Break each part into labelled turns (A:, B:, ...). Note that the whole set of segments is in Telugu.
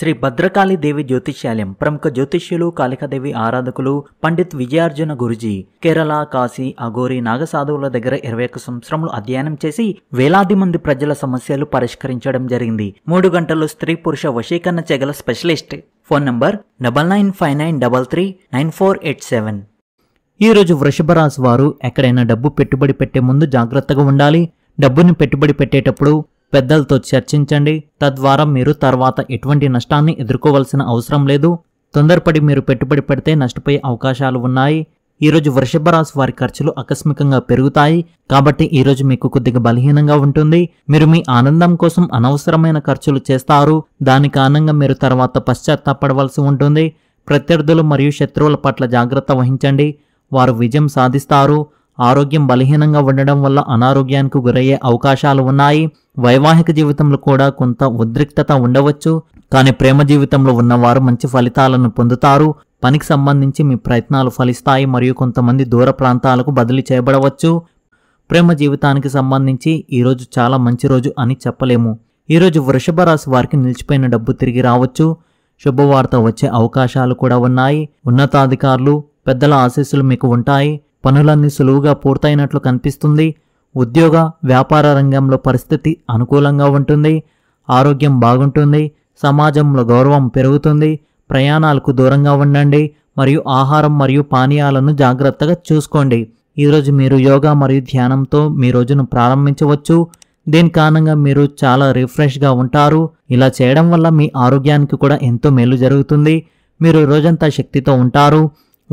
A: శ్రీ భద్రకాళీ దేవి జ్యోతిష్యాలయం ప్రముఖ జ్యోతిష్యులు కాళికాదేవి ఆరాధకులు పండిత్ విజయార్జున గురుజీ కేరళ కాశీ అఘోరి నాగసాధువుల దగ్గర ఇరవై ఒక్క సంవత్సరములు అధ్యయనం చేసి వేలాది మంది ప్రజల సమస్యలు పరిష్కరించడం జరిగింది మూడు గంటలు స్త్రీ పురుష వశీకరణ చెగల specialist phone number double nine five nine double three nine four eight seven ఈరోజు వృషభ రాశి వారు ఎక్కడైనా డబ్బు పెట్టుబడి పెట్టే ముందు జాగ్రత్తగా ఉండాలి డబ్బును పెట్టుబడి పెట్టేటప్పుడు పెద్దలతో చర్చించండి తద్వారా మీరు తర్వాత ఎటువంటి నష్టాన్ని ఎదుర్కోవాల్సిన అవసరం లేదు తొందరపడి మీరు పెట్టుబడి పెడితే నష్టపోయే అవకాశాలు ఉన్నాయి ఈరోజు వృషభ రాశి వారి ఖర్చులు ఆకస్మికంగా పెరుగుతాయి కాబట్టి ఈరోజు మీకు కొద్దిగా బలహీనంగా ఉంటుంది మీరు మీ ఆనందం కోసం అనవసరమైన ఖర్చులు చేస్తారు దాని కారణంగా మీరు తర్వాత పశ్చాత్తాపడవలసి ఉంటుంది ప్రత్యర్థులు మరియు శత్రువుల పట్ల జాగ్రత్త వహించండి వారు విజయం సాధిస్తారు ఆరోగ్యం బలహీనంగా ఉండడం వల్ల అనారోగ్యానికి గురయ్యే అవకాశాలు ఉన్నాయి వైవాహిక జీవితంలో కూడా కొంత ఉద్రిక్తత ఉండవచ్చు కానీ ప్రేమ జీవితంలో ఉన్నవారు మంచి ఫలితాలను పొందుతారు పనికి సంబంధించి మీ ప్రయత్నాలు ఫలిస్తాయి మరియు కొంతమంది దూర ప్రాంతాలకు బదిలీ చేయబడవచ్చు ప్రేమ జీవితానికి సంబంధించి ఈరోజు చాలా మంచి రోజు అని చెప్పలేము ఈరోజు వృషభ రాశి వారికి నిలిచిపోయిన డబ్బు తిరిగి రావచ్చు శుభవార్త వచ్చే అవకాశాలు కూడా ఉన్నాయి ఉన్నతాధికారులు పెద్దల ఆశీస్సులు మీకు ఉంటాయి పనులన్నీ సులువుగా పూర్తయినట్లు కనిపిస్తుంది ఉద్యోగ వ్యాపార రంగంలో పరిస్థితి అనుకూలంగా ఉంటుంది ఆరోగ్యం బాగుంటుంది సమాజంలో గౌరవం పెరుగుతుంది ప్రయాణాలకు దూరంగా ఉండండి మరియు ఆహారం మరియు పానీయాలను జాగ్రత్తగా చూసుకోండి ఈరోజు మీరు యోగా మరియు ధ్యానంతో మీ రోజును ప్రారంభించవచ్చు దీని కారణంగా మీరు చాలా రిఫ్రెష్గా ఉంటారు ఇలా చేయడం వల్ల మీ ఆరోగ్యానికి కూడా ఎంతో మేలు జరుగుతుంది మీరు రోజంతా శక్తితో ఉంటారు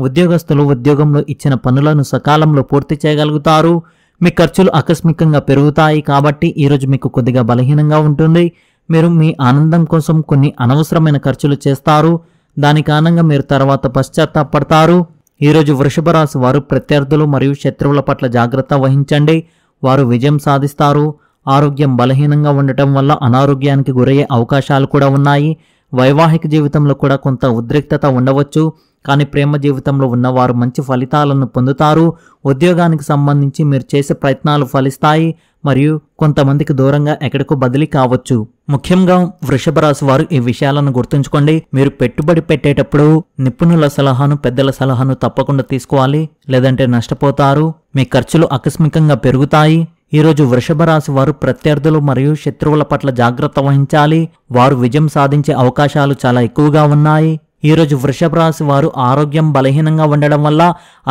A: ఉద్యోగస్తులు ఉద్యోగంలో ఇచ్చిన పనులను సకాలంలో పూర్తి చేయగలుగుతారు మీ ఖర్చులు ఆకస్మికంగా పెరుగుతాయి కాబట్టి ఈరోజు మీకు కొద్దిగా బలహీనంగా ఉంటుంది మీరు మీ ఆనందం కోసం కొన్ని అనవసరమైన ఖర్చులు చేస్తారు దాని కారణంగా మీరు తర్వాత పశ్చాత్తాపడతారు ఈరోజు వృషభ రాశి వారు ప్రత్యర్థులు మరియు శత్రువుల పట్ల జాగ్రత్త వహించండి వారు విజయం సాధిస్తారు ఆరోగ్యం బలహీనంగా ఉండటం వల్ల అనారోగ్యానికి గురయ్యే అవకాశాలు కూడా ఉన్నాయి వైవాహిక జీవితంలో కూడా కొంత ఉద్రిక్తత ఉండవచ్చు కానీ ప్రేమ జీవితంలో ఉన్నవారు మంచి ఫలితాలను పొందుతారు ఉద్యోగానికి సంబంధించి మీరు చేసే ప్రయత్నాలు ఫలిస్తాయి మరియు కొంతమందికి దూరంగా ఎక్కడికో బదిలీ కావచ్చు ముఖ్యంగా వృషభ రాశి వారు ఈ విషయాలను గుర్తుంచుకోండి మీరు పెట్టుబడి పెట్టేటప్పుడు నిపుణుల సలహాను పెద్దల సలహాను తప్పకుండా తీసుకోవాలి లేదంటే నష్టపోతారు మీ ఖర్చులు ఆకస్మికంగా పెరుగుతాయి ఈరోజు వృషభ రాశి వారు ప్రత్యర్థులు మరియు శత్రువుల పట్ల జాగ్రత్త వహించాలి వారు విజయం సాధించే అవకాశాలు చాలా ఎక్కువగా ఉన్నాయి ఈరోజు వృషభ రాశి వారు ఆరోగ్యం బలహీనంగా ఉండడం వల్ల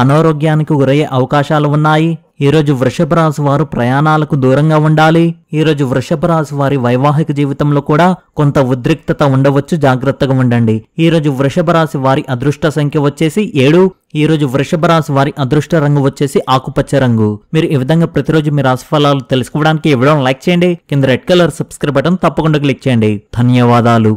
A: అనారోగ్యానికి గురయ్యే అవకాశాలు ఉన్నాయి ఈరోజు వృషభ రాశి వారు ప్రయాణాలకు దూరంగా ఉండాలి ఈరోజు వృషభ రాశి వారి వైవాహిక జీవితంలో కూడా కొంత ఉద్రిక్తత ఉండవచ్చు జాగ్రత్తగా ఉండండి ఈరోజు వృషభ రాశి వారి అదృష్ట సంఖ్య వచ్చేసి ఏడు ఈరోజు వృషభ రాశి వారి అదృష్ట రంగు వచ్చేసి ఆకుపచ్చ రంగు మీరు ఈ విధంగా ప్రతిరోజు మీ ఫలాలు తెలుసుకోవడానికి ఇవ్వడం లైక్ చేయండి కింద రెడ్ కలర్ సబ్స్క్రైబ్ బటన్ తప్పకుండా క్లిక్ చేయండి ధన్యవాదాలు